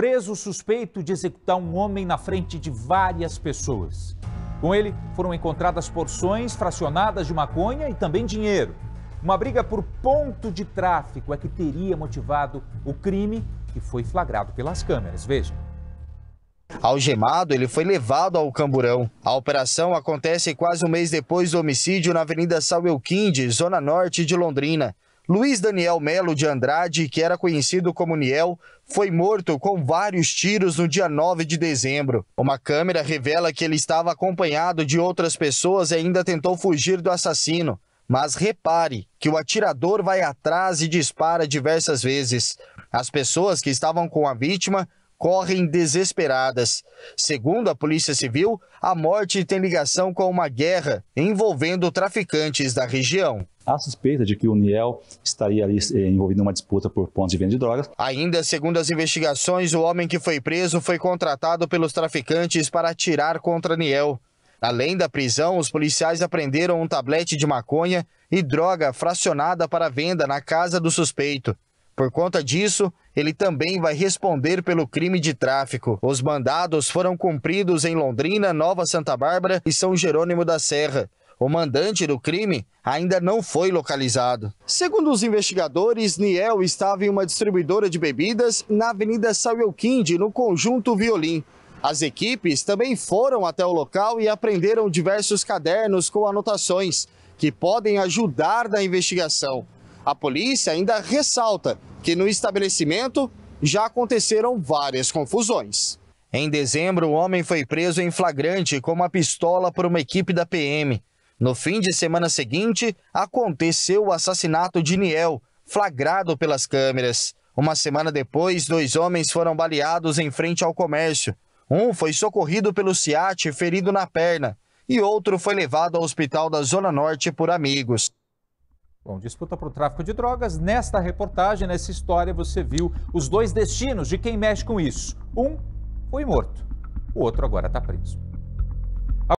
preso suspeito de executar um homem na frente de várias pessoas. Com ele foram encontradas porções fracionadas de maconha e também dinheiro. Uma briga por ponto de tráfico é que teria motivado o crime que foi flagrado pelas câmeras. Veja. Algemado, ele foi levado ao Camburão. A operação acontece quase um mês depois do homicídio na Avenida Sauelquinde, zona norte de Londrina. Luiz Daniel Melo de Andrade, que era conhecido como Niel, foi morto com vários tiros no dia 9 de dezembro. Uma câmera revela que ele estava acompanhado de outras pessoas e ainda tentou fugir do assassino. Mas repare que o atirador vai atrás e dispara diversas vezes. As pessoas que estavam com a vítima correm desesperadas. Segundo a Polícia Civil, a morte tem ligação com uma guerra envolvendo traficantes da região. Há suspeita de que o Niel estaria ali eh, envolvido em uma disputa por pontos de venda de drogas. Ainda segundo as investigações, o homem que foi preso foi contratado pelos traficantes para atirar contra Niel. Além da prisão, os policiais apreenderam um tablete de maconha e droga fracionada para venda na casa do suspeito. Por conta disso, ele também vai responder pelo crime de tráfico. Os mandados foram cumpridos em Londrina, Nova Santa Bárbara e São Jerônimo da Serra. O mandante do crime ainda não foi localizado. Segundo os investigadores, Niel estava em uma distribuidora de bebidas na Avenida Sauelquinde, no Conjunto Violim. As equipes também foram até o local e apreenderam diversos cadernos com anotações que podem ajudar na investigação. A polícia ainda ressalta que no estabelecimento já aconteceram várias confusões. Em dezembro, o homem foi preso em flagrante com uma pistola por uma equipe da PM. No fim de semana seguinte, aconteceu o assassinato de Niel, flagrado pelas câmeras. Uma semana depois, dois homens foram baleados em frente ao comércio. Um foi socorrido pelo SIAT, ferido na perna, e outro foi levado ao hospital da Zona Norte por amigos. Bom, disputa para o tráfico de drogas. Nesta reportagem, nessa história, você viu os dois destinos de quem mexe com isso. Um foi morto, o outro agora está preso.